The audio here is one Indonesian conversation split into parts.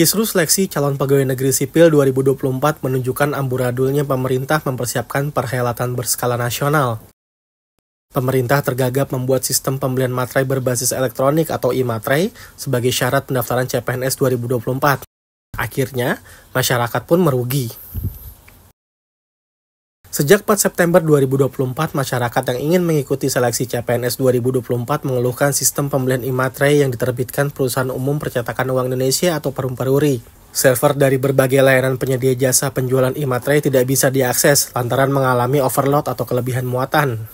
Kisru seleksi calon pegawai negeri sipil 2024 menunjukkan amburadulnya pemerintah mempersiapkan perhelatan berskala nasional. Pemerintah tergagap membuat sistem pembelian materai berbasis elektronik atau e-materai sebagai syarat pendaftaran CPNS 2024. Akhirnya, masyarakat pun merugi. Sejak 4 September 2024, masyarakat yang ingin mengikuti seleksi CPNS 2024 mengeluhkan sistem pembelian imatre yang diterbitkan Perusahaan Umum Percetakan Uang Indonesia atau Perum Peruri. Server dari berbagai layanan penyedia jasa penjualan imatre tidak bisa diakses lantaran mengalami overload atau kelebihan muatan.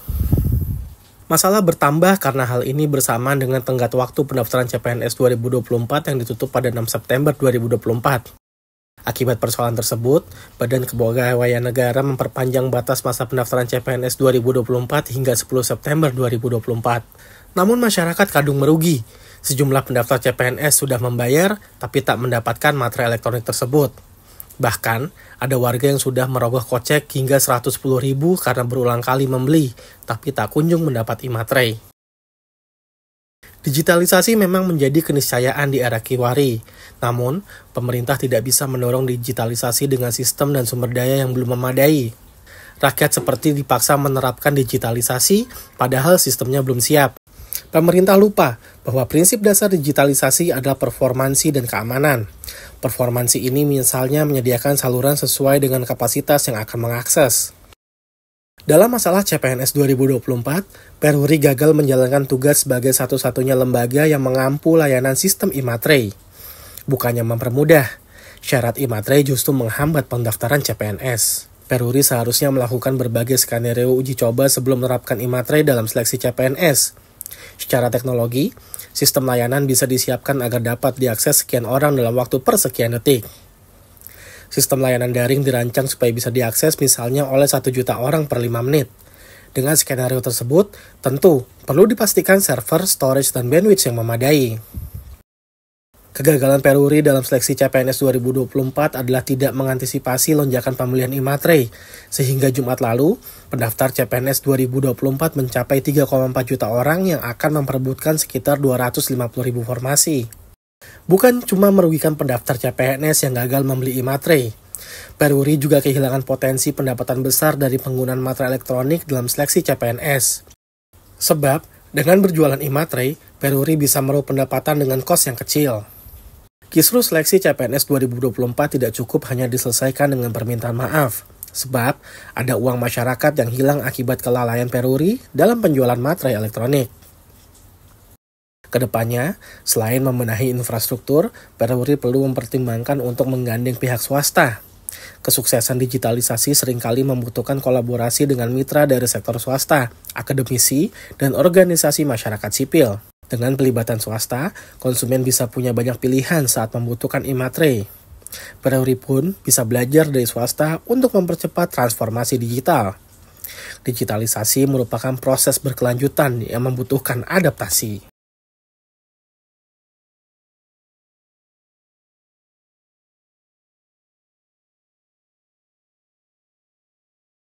Masalah bertambah karena hal ini bersamaan dengan tenggat waktu pendaftaran CPNS 2024 yang ditutup pada 6 September 2024. Akibat persoalan tersebut, Badan Kepegawaian Negara memperpanjang batas masa pendaftaran CPNS 2024 hingga 10 September 2024. Namun masyarakat kadung merugi. Sejumlah pendaftar CPNS sudah membayar, tapi tak mendapatkan materi elektronik tersebut. Bahkan, ada warga yang sudah merogoh kocek hingga 110 ribu karena berulang kali membeli, tapi tak kunjung mendapat imaterai. Digitalisasi memang menjadi keniscayaan di era Kiwari. Namun, pemerintah tidak bisa mendorong digitalisasi dengan sistem dan sumber daya yang belum memadai. Rakyat seperti dipaksa menerapkan digitalisasi, padahal sistemnya belum siap. Pemerintah lupa bahwa prinsip dasar digitalisasi adalah performansi dan keamanan. Performansi ini misalnya menyediakan saluran sesuai dengan kapasitas yang akan mengakses. Dalam masalah CPNS 2024, Peruri gagal menjalankan tugas sebagai satu-satunya lembaga yang mengampu layanan sistem imatre. Bukannya mempermudah, syarat imatre justru menghambat pendaftaran CPNS. Peruri seharusnya melakukan berbagai skenario uji coba sebelum menerapkan imatre dalam seleksi CPNS. Secara teknologi, sistem layanan bisa disiapkan agar dapat diakses sekian orang dalam waktu persekian detik. Sistem layanan daring dirancang supaya bisa diakses misalnya oleh 1 juta orang per 5 menit. Dengan skenario tersebut, tentu perlu dipastikan server, storage, dan bandwidth yang memadai. Kegagalan Peruri dalam seleksi CPNS 2024 adalah tidak mengantisipasi lonjakan pembelian imatre, sehingga Jumat lalu, pendaftar CPNS 2024 mencapai 3,4 juta orang yang akan memperebutkan sekitar 250 ribu formasi. Bukan cuma merugikan pendaftar CPNS yang gagal membeli e matre Peruri juga kehilangan potensi pendapatan besar dari penggunaan matre elektronik dalam seleksi CPNS. Sebab, dengan berjualan e matre Peruri bisa meraup pendapatan dengan kos yang kecil. Kisru seleksi CPNS 2024 tidak cukup hanya diselesaikan dengan permintaan maaf, sebab ada uang masyarakat yang hilang akibat kelalaian Peruri dalam penjualan materai elektronik. Kedepannya, selain membenahi infrastruktur, Peruri perlu mempertimbangkan untuk menggandeng pihak swasta. Kesuksesan digitalisasi seringkali membutuhkan kolaborasi dengan mitra dari sektor swasta, akademisi, dan organisasi masyarakat sipil. Dengan pelibatan swasta, konsumen bisa punya banyak pilihan saat membutuhkan imatre. Peruri pun bisa belajar dari swasta untuk mempercepat transformasi digital. Digitalisasi merupakan proses berkelanjutan yang membutuhkan adaptasi.